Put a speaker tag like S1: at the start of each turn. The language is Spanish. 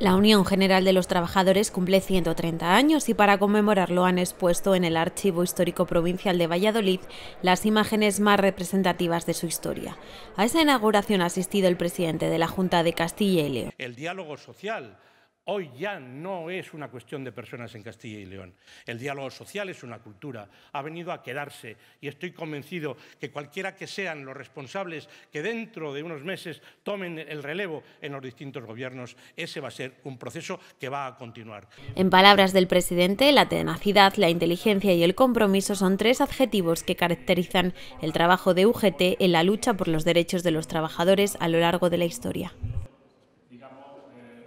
S1: La Unión General de los Trabajadores cumple 130 años y para conmemorarlo han expuesto en el Archivo Histórico Provincial de Valladolid las imágenes más representativas de su historia. A esa inauguración ha asistido el presidente de la Junta de Castilla y León.
S2: El diálogo social Hoy ya no es una cuestión de personas en Castilla y León. El diálogo social es una cultura, ha venido a quedarse y estoy convencido que cualquiera que sean los responsables que dentro de unos meses tomen el relevo en los distintos gobiernos, ese va a ser un proceso que va a continuar.
S1: En palabras del presidente, la tenacidad, la inteligencia y el compromiso son tres adjetivos que caracterizan el trabajo de UGT en la lucha por los derechos de los trabajadores a lo largo de la historia. Eh,